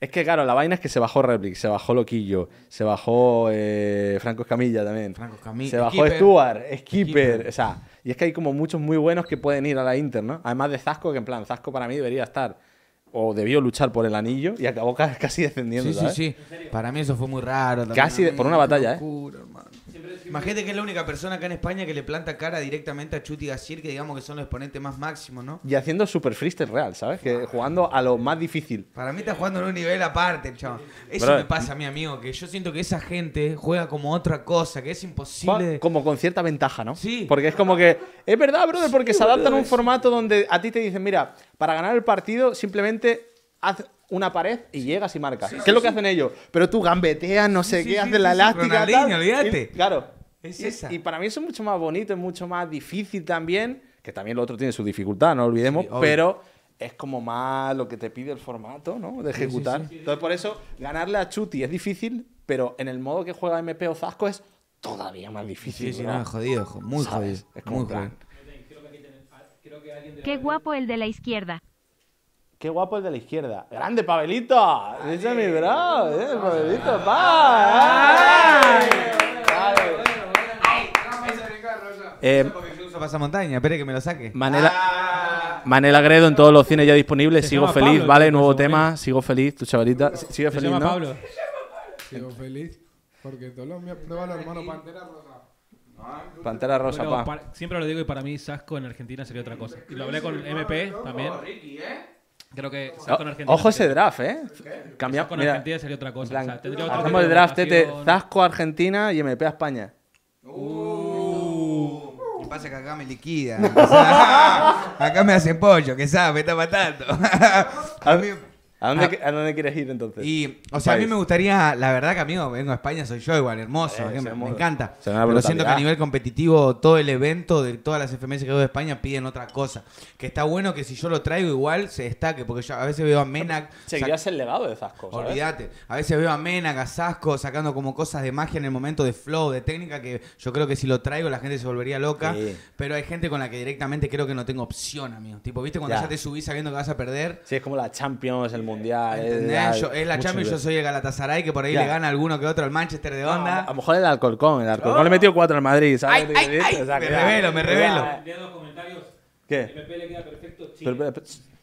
Es que, claro, la vaina es que se bajó Replic, se bajó Loquillo, se bajó eh, Franco Escamilla también. Franco Camilla. Se bajó Stuart, Skipper, O sea, y es que hay como muchos muy buenos que pueden ir a la Inter, ¿no? Además de Zasco, que en plan, Zasco para mí debería estar o debió luchar por el anillo y acabó casi descendiendo. Sí, sí, sí. Para mí eso fue muy raro. Casi por una batalla, ¿eh? Hermano. Imagínate que es la única persona acá en España que le planta cara directamente a Chuti Gasir, que digamos que son los exponentes más máximos, ¿no? Y haciendo super freestyle real, ¿sabes? Que jugando a lo más difícil. Para mí está jugando en un nivel aparte, chaval. Eso me pasa a mi amigo, que yo siento que esa gente juega como otra cosa, que es imposible. Como con cierta ventaja, ¿no? Sí. Porque es como que. Es verdad, brother, porque se adaptan a un formato donde a ti te dicen, mira, para ganar el partido simplemente haz una pared y llegas y marcas. ¿Qué es lo que hacen ellos? Pero tú gambeteas, no sé qué, haces la elástica. olvídate. claro. Es y, esa. y para mí eso es mucho más bonito, es mucho más difícil también, que también lo otro tiene su dificultad, no lo olvidemos, pero es como más lo que te pide el formato, ¿no? De ejecutar. Entonces por eso ganarle a Chuti es difícil, pero en el modo que juega MP o Zasco es todavía más difícil. Sí, sí, jodido, muy jodido. Es como muy plan. Qué guapo el de la izquierda. Qué guapo el de la izquierda. ¡Grande, Pabelito! dice es mi bro! ¡Pabelito, pa! ¡Ay! ¡Ay! ¡Pa! eh, Manel espere que me lo saque. Manela, ah. en todos los cines ya disponibles. Sigo feliz, ¿vale? Nuevo tema. Sigo feliz, tu chavalita. Sigue feliz, ¿no? Pablo. Sigo feliz porque los Colombia prueba los hermanos Pantera Rosa. Pantera Rosa, pa. Siempre lo digo y para mí Sasco en Argentina sería otra cosa. Y lo hablé con MP también. ¿eh? Creo que oh, Ojo ese draft, ¿eh? Cambiamos con Argentina sería otra cosa. o hacemos el draft tete, Zasco Argentina y MP a España. Uh. ¿Qué pasa que acá me liquida. acá me hacen pollo, que sabe, me está matando. a mí, Ah. ¿A dónde, quieres ir entonces? Y, o sea, a mí me gustaría, la verdad que amigo, vengo a España, soy yo igual, hermoso, eh, me, encanta. Lo siento que a nivel competitivo todo el evento de todas las FMS que veo de España piden otra cosa. Que está bueno que si yo lo traigo igual se destaque, porque yo a veces veo a Menac... Seguirás el legado de esas ¿eh? Olvídate. A veces veo a Menac, a Sasco sacando como cosas de magia en el momento de flow, de técnica, que yo creo que si lo traigo la gente se volvería loca. Pero hay gente con la que directamente creo que no tengo opción, amigo. Tipo, ¿viste cuando ya, te subís sabiendo que vas a perder? Sí, es como la Champions, el mundial. Es, la Champions, yo soy el Galatasaray, que por ahí le gana alguno que otro al Manchester de onda. a lo mejor el Alcorcón, el Alcorcón No le oh. metió cuatro al Madrid, ¿sabes? me revelo, me revelo. comentarios. ¿Qué? El PP le queda perfecto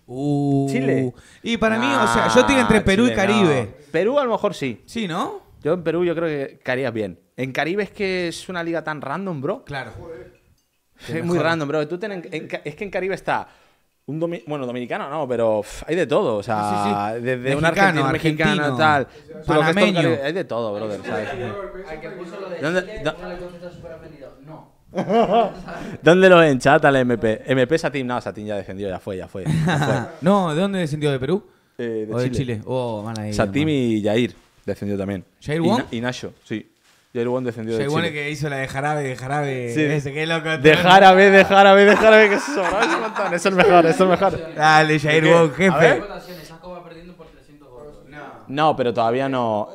uh. Chile. Y para mí, o sea, yo estoy entre ah, Perú y Caribe. Perú a lo mejor sí. Sí, ¿no? Yo en Perú yo creo que caerías bien. En Caribe es que es una liga tan random, bro. Claro. Es muy random, bro. es que en Caribe está un bueno, dominicano no, pero hay de todo. O sea, desde un argentino, argentino tal. Panameño. hay de todo, brother. ¿Dónde, no. ¿Dónde lo ven, el MP? MP Satín, no, Satín ya descendió, ya fue, ya fue. no, ¿de dónde descendió? ¿De Perú? Eh, de, Chile. Oh, de y Jair descendió también. y Nacho, sí. Yairwon defendió. de Se que hizo la de jarabe, de jarabe. Sí. Ese, qué loco. De jarabe, de jarabe, de jarabe. Que es eso, Es un montón, es el mejor, es el mejor. Dale, Jair jefe. votos? No, pero todavía no.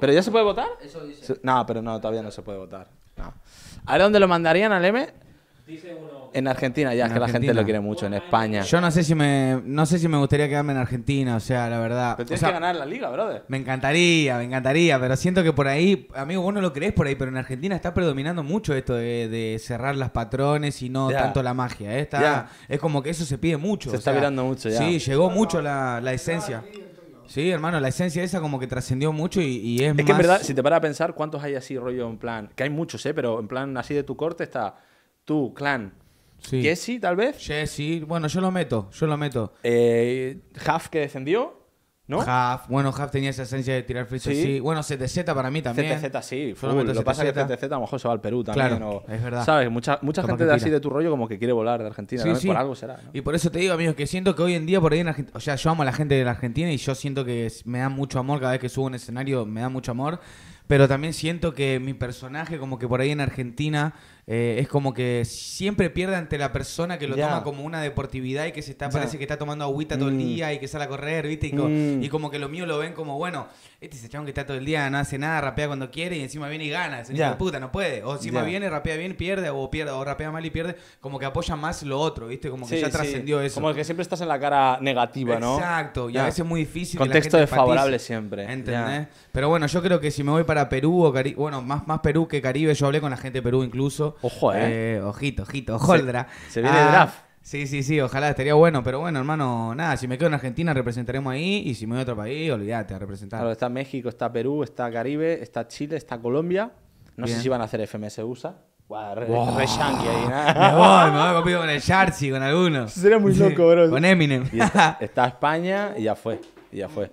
¿Pero ya se puede votar? Eso dice. No, pero no, todavía no se puede votar. No. ¿A dónde lo mandarían al M? En Argentina ya, es que la gente lo quiere mucho, en España. Yo no sé si me no sé si me gustaría quedarme en Argentina, o sea, la verdad. tienes que ganar la liga, brother. Me encantaría, me encantaría, pero siento que por ahí, amigo, vos no lo crees por ahí, pero en Argentina está predominando mucho esto de, cerrar las patrones y no tanto la magia. ¿eh? es como que eso se pide mucho. Se está mirando mucho ya. Sí, llegó mucho la, esencia. Sí, hermano, la esencia esa como que trascendió mucho y, y es, es que en verdad, si te paras a pensar, ¿cuántos hay así rollo en plan? Que hay muchos, ¿eh? Pero en plan así de tu corte está tú, Clan, sí. Jesse, tal vez. Jesse, bueno, yo lo meto, yo lo meto. Eh, que descendió. ¿No? Huff, bueno, Huff tenía esa esencia de tirar flechas, sí. sí. Bueno, CTZ para mí también. CTZ sí, Lo, que pasa es que CTZ a lo mejor se va al Perú también. Claro, es verdad. ¿Sabes? Mucha, mucha gente de así de tu rollo como que quiere volar de Argentina. Sí, sí. Por algo será. Y por eso te digo, amigos, que siento que hoy en día por ahí en Argentina... O sea, yo amo a la gente de la Argentina y yo siento que me da mucho amor cada vez que subo un escenario, me da mucho amor pero también siento que mi personaje, como que por ahí en Argentina, eh, es como que siempre pierde ante la persona que lo toma como una deportividad y que se está, parece que está tomando agüita todo el mm. día y que sale a correr, ¿viste? Mm. Y, como que lo mío lo ven como, bueno, este es que está todo el día, no hace nada, rapea cuando quiere y encima viene y gana. se dice puta, no puede. O encima viene, rapea bien, pierde, o pierde, o rapea mal y pierde. Como que apoya más lo otro, ¿viste? Como que ya trascendió eso. Como que siempre estás en la cara negativa, ¿no? Exacto. Y a veces es muy difícil. Contexto desfavorable siempre. ¿Entendés? Pero bueno, yo creo que si me voy para Perú o Bueno, más, más Perú que Caribe. Yo hablé con la gente de Perú incluso. Ojo, eh. eh ojito, ojito, holdra. Se, se viene el ah, draft. Sí, sí, sí, ojalá estaría bueno, pero bueno, hermano, nada, si me quedo en Argentina representaremos ahí y si me voy a otro país, olvídate a representar. Claro, está México, está Perú, está Caribe, está Chile, está Colombia. No sé si van a hacer FMS USA. Wow, re, ahí, Me voy, me voy con el Charchi, con algunos Sería muy loco, bro. Con Eminem. está, está España y ya fue, y ya fue.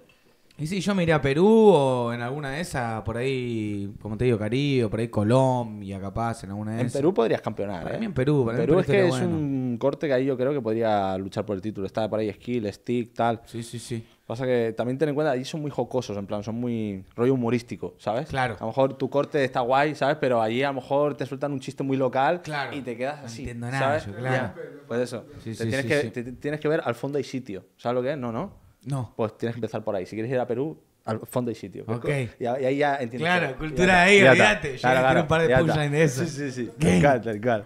Y sí, yo me iría a Perú o en alguna de esas, por ahí, como te digo, Caribe, o por ahí Colombia, capaz, en alguna de esas. En Perú podrías campeonar. Para ¿eh? en Perú, Perú, es que es un corte que ahí yo creo que podría luchar por el título. Está por ahí skill, stick, tal. Sí, sí, sí. Pasa que también ten en cuenta, allí son muy jocosos, en plan, son muy rollo humorístico, ¿sabes? Claro. A lo mejor tu corte está guay, ¿sabes? Pero allí a lo mejor te sueltan un chiste muy local y te quedas así. No entiendo nada, claro. pues eso. Sí, sí, tienes, sí, que, tienes que ver al fondo hay sitio. ¿Sabes lo que es? No, no. No. Pues tienes que empezar por ahí. Si quieres ir a Perú, al fondo hay sitio. Ok. Y, ahí ya entiendes. Claro, cultura ahí, olvídate. Yo quiero un par de punchlines en eso. Sí, sí, sí. Tal cual,